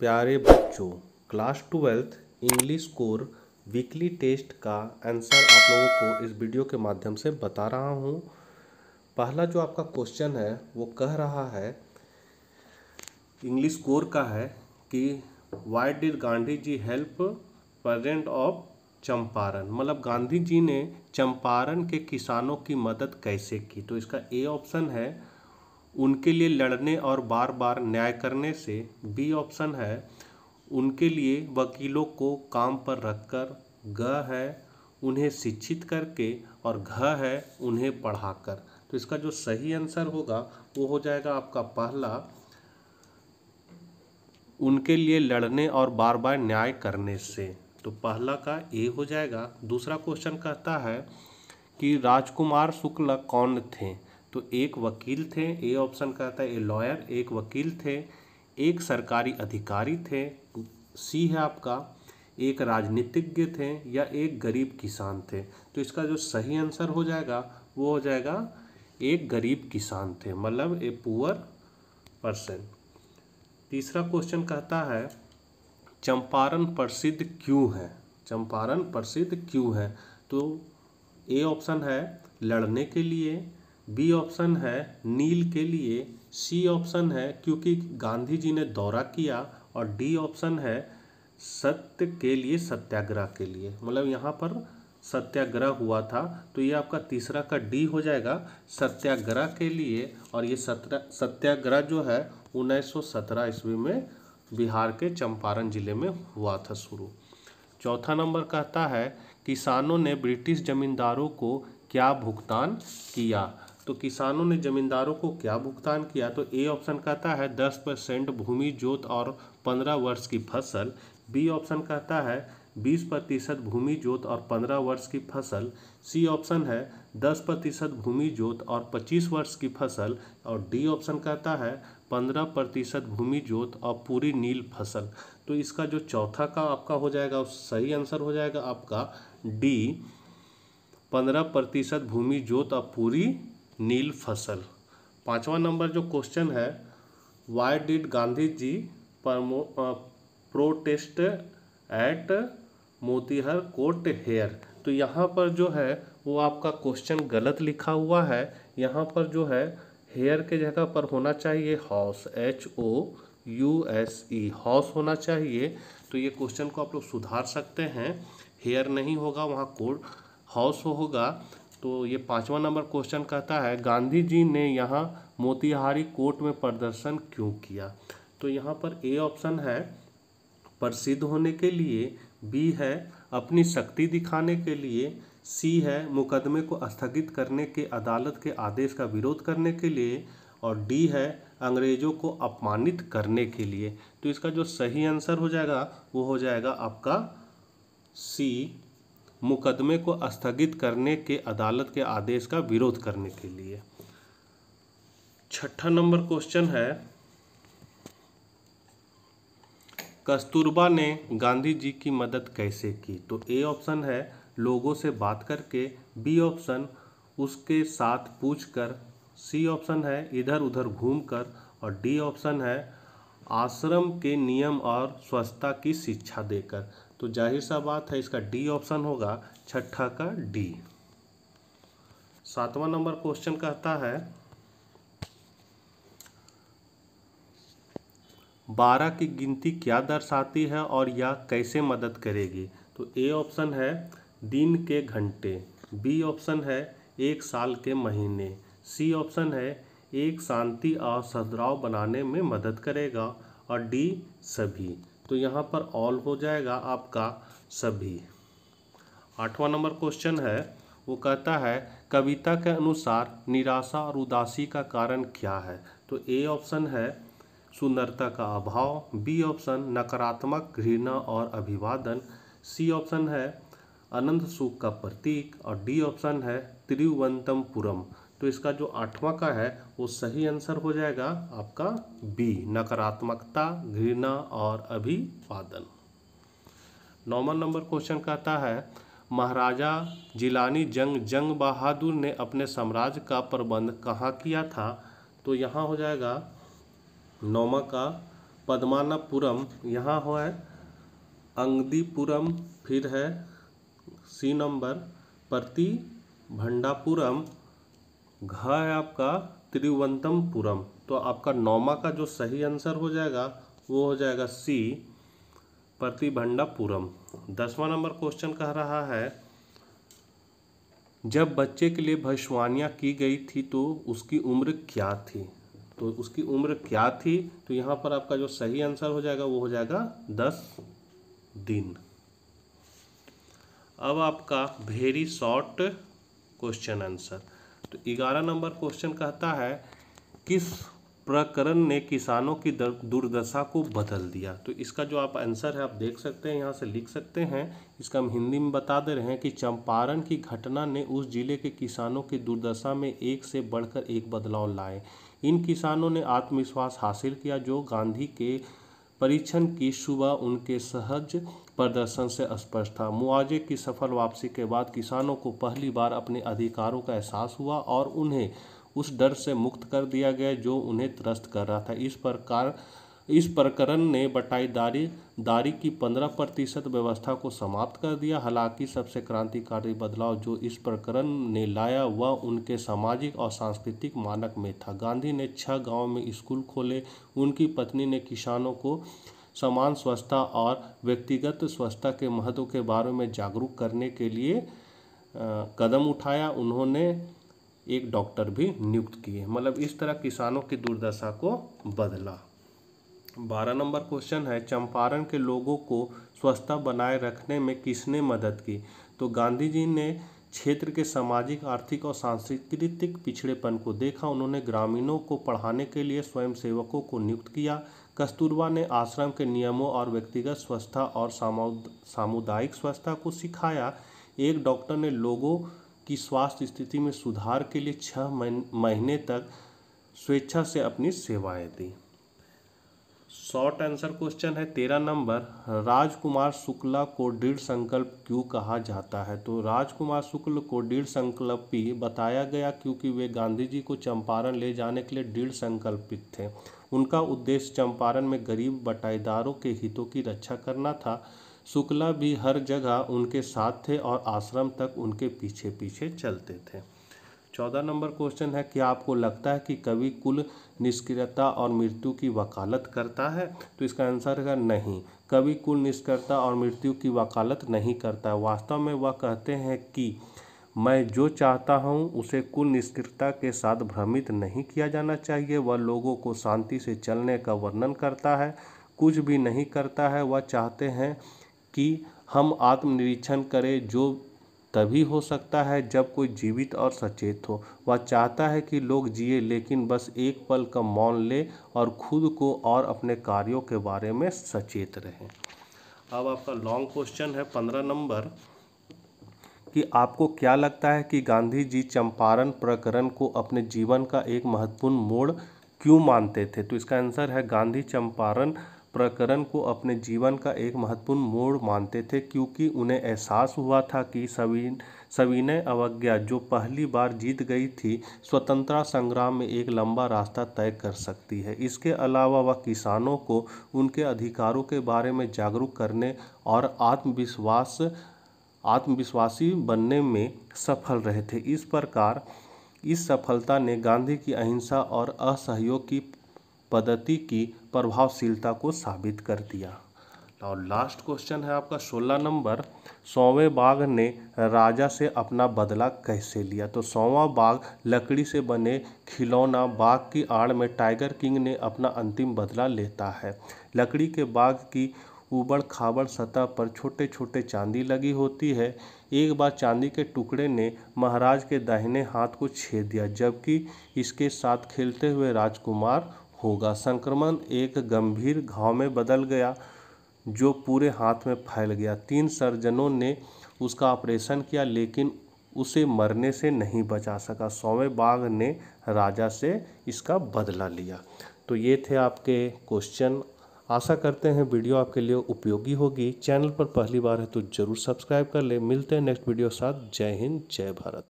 प्यारे बच्चों class twelfth English core weekly test का आंसर आप लोगों को इस वीडियो के माध्यम से बता रहा हूँ पहला जो आपका क्वेश्चन है वो कह रहा है इंग्लिश कोर का है कि why did Gandhi ji help peasants of Champaran मतलब गांधी जी ने चंपारण के किसानों की मदद कैसे की तो इसका ए ऑप्शन है उनके लिए लड़ने और बार बार न्याय करने से बी ऑप्शन है उनके लिए वकीलों को काम पर रखकर ग है उन्हें शिक्षित करके और घ है उन्हें पढ़ाकर तो इसका जो सही आंसर होगा वो हो जाएगा आपका पहला उनके लिए लड़ने और बार बार न्याय करने से तो पहला का ए हो जाएगा दूसरा क्वेश्चन कहता है कि राजकुमार शुक्ल कौन थे तो एक वकील थे ए ऑप्शन कहता है ए लॉयर एक वकील थे एक सरकारी अधिकारी थे सी है आपका एक राजनीतिज्ञ थे या एक गरीब किसान थे तो इसका जो सही आंसर हो जाएगा वो हो जाएगा एक गरीब किसान थे मतलब ए पुअर पर्सन तीसरा क्वेश्चन कहता है चंपारण प्रसिद्ध क्यों है चंपारण प्रसिद्ध क्यों है तो ए ऑप्शन है लड़ने के लिए बी ऑप्शन है नील के लिए सी ऑप्शन है क्योंकि गांधी जी ने दौरा किया और डी ऑप्शन है सत्य के लिए सत्याग्रह के लिए मतलब यहाँ पर सत्याग्रह हुआ था तो ये आपका तीसरा का डी हो जाएगा सत्याग्रह के लिए और ये सत्या सत्याग्रह जो है 1917 ईस्वी में बिहार के चंपारण जिले में हुआ था शुरू चौथा नंबर कहता है किसानों ने ब्रिटिश जमींदारों को क्या भुगतान किया तो किसानों ने जमींदारों को क्या भुगतान किया तो ए ऑप्शन कहता है दस परसेंट भूमि जोत और पंद्रह वर्ष की फसल बी ऑप्शन कहता है बीस प्रतिशत भूमि जोत और पंद्रह वर्ष की फसल सी ऑप्शन है दस प्रतिशत भूमि जोत और पच्चीस वर्ष की फसल और डी ऑप्शन कहता है पंद्रह प्रतिशत भूमि जोत और पूरी नील फसल तो इसका जो चौथा का आपका हो जाएगा सही आंसर हो जाएगा आपका डी पंद्रह प्रतिशत भूमि जोत और पूरी नील फसल पाँचवा नंबर जो क्वेश्चन है वाई डिड गांधी जी परमो protest at Motihari court here तो यहाँ पर जो है वो आपका क्वेश्चन गलत लिखा हुआ है यहाँ पर जो है हेयर के जगह पर होना चाहिए house H O U S E house होना चाहिए तो ये क्वेश्चन को आप लोग सुधार सकते हैं हेयर नहीं होगा वहाँ कोट हाउस होगा तो ये पाँचवा नंबर क्वेश्चन कहता है गांधी जी ने यहाँ मोतिहारी कोर्ट में प्रदर्शन क्यों किया तो यहाँ पर ए ऑप्शन है प्रसिद्ध होने के लिए बी है अपनी शक्ति दिखाने के लिए सी है मुकदमे को स्थगित करने के अदालत के आदेश का विरोध करने के लिए और डी है अंग्रेज़ों को अपमानित करने के लिए तो इसका जो सही आंसर हो जाएगा वो हो जाएगा आपका सी मुकदमे को स्थगित करने के अदालत के आदेश का विरोध करने के लिए छठा नंबर क्वेश्चन है कस्तूरबा ने गांधी जी की मदद कैसे की तो ए ऑप्शन है लोगों से बात करके बी ऑप्शन उसके साथ पूछकर सी ऑप्शन है इधर उधर घूमकर और डी ऑप्शन है आश्रम के नियम और स्वच्छता की शिक्षा देकर तो जाहिर सा बात है इसका डी ऑप्शन होगा छठा का डी सातवां नंबर क्वेश्चन कहता है बारह की गिनती क्या दर्शाती है और यह कैसे मदद करेगी तो ए ऑप्शन है दिन के घंटे बी ऑप्शन है एक साल के महीने सी ऑप्शन है एक शांति और सद्भाव बनाने में मदद करेगा और डी सभी तो यहाँ पर ऑल हो जाएगा आपका सभी आठवां नंबर क्वेश्चन है वो कहता है कविता के अनुसार निराशा और उदासी का कारण क्या है तो ए ऑप्शन है सुंदरता का अभाव बी ऑप्शन नकारात्मक घृणा और अभिवादन सी ऑप्शन है अनंत सुख का प्रतीक और डी ऑप्शन है तिरुवंतमपुरम तो इसका जो आठवां का है वो सही आंसर हो जाएगा आपका बी नकारात्मकता घृणा और अभिवादन नॉर्मल नंबर क्वेश्चन कहता है महाराजा जिलानी जंग जंग बहादुर ने अपने साम्राज्य का प्रबंध कहाँ किया था तो यहाँ हो जाएगा नौमा का पद्मानापुरम यहाँ हो है अंगदीपुरम फिर है सी नंबर प्रति भंडापुरम घ है आपका त्रिवंतमपुरम तो आपका नौमा का जो सही आंसर हो जाएगा वो हो जाएगा सी प्रतिभंडापुरम दसवां नंबर क्वेश्चन कह रहा है जब बच्चे के लिए भविष्यवाणियाँ की गई थी तो उसकी उम्र क्या थी तो उसकी उम्र क्या थी तो यहाँ पर आपका जो सही आंसर हो जाएगा वो हो जाएगा दस दिन अब आपका वेरी शॉर्ट क्वेश्चन आंसर तो ग्यारह नंबर क्वेश्चन कहता है किस प्रकरण ने किसानों की दुर्दशा को बदल दिया तो इसका जो आप आंसर है आप देख सकते हैं यहाँ से लिख सकते हैं इसका हम हिंदी में बता दे रहे हैं कि चंपारण की घटना ने उस जिले के किसानों की दुर्दशा में एक से बढ़कर एक बदलाव लाए इन किसानों ने आत्मविश्वास हासिल किया जो गांधी के परीक्षण की सुबह उनके सहज प्रदर्शन से स्पष्ट था मुआवजे की सफल वापसी के बाद किसानों को पहली बार अपने अधिकारों का एहसास हुआ और उन्हें उस डर से मुक्त कर दिया गया जो उन्हें त्रस्त कर रहा था इस प्रकार इस प्रकरण ने बटाईदारी दारी की पंद्रह प्रतिशत व्यवस्था को समाप्त कर दिया हालांकि सबसे क्रांतिकारी बदलाव जो इस प्रकरण ने लाया वह उनके सामाजिक और सांस्कृतिक मानक में था गांधी ने छह गांव में स्कूल खोले उनकी पत्नी ने किसानों को समान स्वच्छता और व्यक्तिगत स्वच्छता के महत्व के बारे में जागरूक करने के लिए कदम उठाया उन्होंने एक डॉक्टर भी नियुक्त किए मतलब इस तरह किसानों की दुर्दशा को बदला बारह नंबर क्वेश्चन है चंपारण के लोगों को स्वच्छता बनाए रखने में किसने मदद की तो गांधी जी ने क्षेत्र के सामाजिक आर्थिक और सांस्कृतिक पिछड़ेपन को देखा उन्होंने ग्रामीणों को पढ़ाने के लिए स्वयंसेवकों को नियुक्त किया कस्तूरबा ने आश्रम के नियमों और व्यक्तिगत स्वच्छता और सामुदायिक स्वच्छता को सिखाया एक डॉक्टर ने लोगों की स्वास्थ्य स्थिति में सुधार के लिए छह महीने तक स्वेच्छा से अपनी सेवाएं दी शॉर्ट आंसर क्वेश्चन है तेरह नंबर राजकुमार शुक्ला को दृढ़ संकल्प क्यों कहा जाता है तो राजकुमार शुक्ल को दृढ़ संकल्पी बताया गया क्योंकि वे गांधी जी को चंपारण ले जाने के लिए दृढ़ संकल्पित थे उनका उद्देश्य चंपारण में गरीब बटाईदारों के हितों की रक्षा करना था शुक्ला भी हर जगह उनके साथ थे और आश्रम तक उनके पीछे पीछे चलते थे चौदह नंबर क्वेश्चन है कि आपको लगता है कि कवि कुल निष्क्रियता और मृत्यु की वकालत करता है तो इसका आंसर है नहीं कवि कुल निष्क्रियता और मृत्यु की वकालत नहीं करता है वास्तव में वह कहते हैं कि मैं जो चाहता हूँ उसे कुल निष्क्रियता के साथ भ्रमित नहीं किया जाना चाहिए वह लोगों को शांति से चलने का वर्णन करता है कुछ भी नहीं करता है वह चाहते हैं कि हम आत्मनिरीक्षण करें जो तभी हो सकता है जब कोई जीवित और सचेत हो वह चाहता है कि लोग जिए लेकिन बस एक पल का मौन ले और खुद को और अपने कार्यों के बारे में सचेत रहें अब आपका लॉन्ग क्वेश्चन है पंद्रह नंबर कि आपको क्या लगता है कि गांधी जी चंपारण प्रकरण को अपने जीवन का एक महत्वपूर्ण मोड़ क्यों मानते थे तो इसका आंसर है गांधी चंपारण प्रकरण को अपने जीवन का एक महत्वपूर्ण मोड़ मानते थे क्योंकि उन्हें एहसास हुआ था कि सविन सविनय अवज्ञा जो पहली बार जीत गई थी स्वतंत्रता संग्राम में एक लंबा रास्ता तय कर सकती है इसके अलावा वह किसानों को उनके अधिकारों के बारे में जागरूक करने और आत्मविश्वास आत्मविश्वासी बनने में सफल रहे थे इस प्रकार इस सफलता ने गांधी की अहिंसा और असहयोग की पद्धति की प्रभावशीलता को साबित कर दिया और लास्ट क्वेश्चन है आपका सोलह नंबर सौवे बाघ ने राजा से अपना बदला कैसे लिया तो सौवा बाघ लकड़ी से बने खिलौना बाघ की आड़ में टाइगर किंग ने अपना अंतिम बदला लेता है लकड़ी के बाघ की उबड़ खाबड़ सतह पर छोटे छोटे चांदी लगी होती है एक बार चांदी के टुकड़े ने महाराज के दाहिने हाथ को छेद दिया जबकि इसके साथ खेलते हुए राजकुमार होगा संक्रमण एक गंभीर घाव में बदल गया जो पूरे हाथ में फैल गया तीन सर्जनों ने उसका ऑपरेशन किया लेकिन उसे मरने से नहीं बचा सका सौवें बाघ ने राजा से इसका बदला लिया तो ये थे आपके क्वेश्चन आशा करते हैं वीडियो आपके लिए उपयोगी होगी चैनल पर पहली बार है तो ज़रूर सब्सक्राइब कर ले मिलते हैं नेक्स्ट वीडियो के साथ जय हिंद जय भारत